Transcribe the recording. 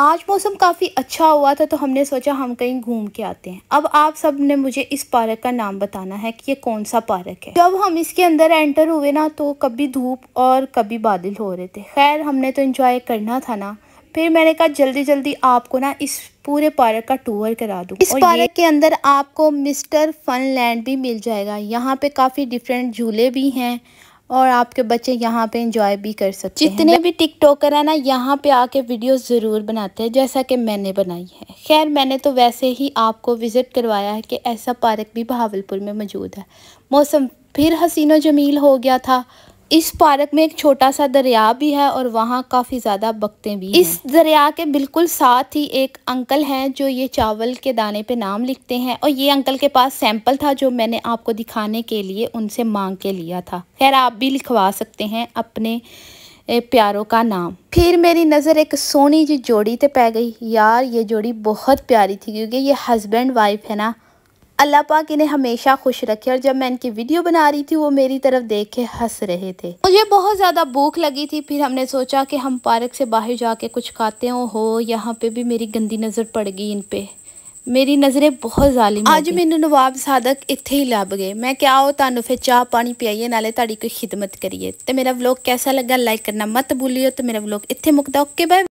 आज मौसम काफ़ी अच्छा हुआ था तो हमने सोचा हम कहीं घूम के आते हैं अब आप सब ने मुझे इस पार्क का नाम बताना है कि ये कौन सा पार्क है जब हम इसके अंदर एंटर हुए ना तो कभी धूप और कभी बादल हो रहे थे खैर हमने तो इंजॉय करना था ना फिर मैंने कहा जल्दी जल्दी आपको ना इस पूरे पार्क का टूर करा दूँ इस पार्क के अंदर आपको मिस्टर फन लैंड भी मिल जाएगा यहाँ पे काफ़ी डिफरेंट झूले भी हैं और आपके बच्चे यहाँ पे इंजॉय भी कर सकते जितने हैं जितने भी टिकटॉकर हैं ना यहाँ पे आके वीडियो ज़रूर बनाते हैं जैसा कि मैंने बनाई है खैर मैंने तो वैसे ही आपको विज़िट करवाया है कि ऐसा पार्क भी बहावलपुर में मौजूद है मौसम फिर हसीनो जमील हो गया था इस पार्क में एक छोटा सा दरिया भी है और वहाँ काफ़ी ज़्यादा बक्ते भी इस दरिया के बिल्कुल साथ ही एक अंकल हैं जो ये चावल के दाने पे नाम लिखते हैं और ये अंकल के पास सैंपल था जो मैंने आपको दिखाने के लिए उनसे मांग के लिया था खैर आप भी लिखवा सकते हैं अपने प्यारों का नाम फिर मेरी नज़र एक सोनी जी जोड़ी ते पै गई यार ये जोड़ी बहुत प्यारी थी क्योंकि ये हस्बैंड वाइफ है ना अल्लाह पाक इन्हें हमेशा खुश रखे और जब मैं इनकी वीडियो बना रही थी वो मेरी तरफ देख के हंस रहे थे मुझे बहुत ज्यादा भूख लगी थी फिर हमने सोचा कि हम पार्क से बाहर जाके कुछ खाते हो हो यहाँ पे भी मेरी गंदी नजर पड़ गई इन पे मेरी नजरें बहुत जाली अज मेन नवाब साधक इतने ही लभ गए मैं क्या हो तू फिर चाह पानी पियाइए नाले ताड़ी कोई खिदमत करिए मेरा ब्लॉग कैसा लगा लाइक करना मत भूलियो तो मेरा ब्लॉग इतने मुकदा ओके बाय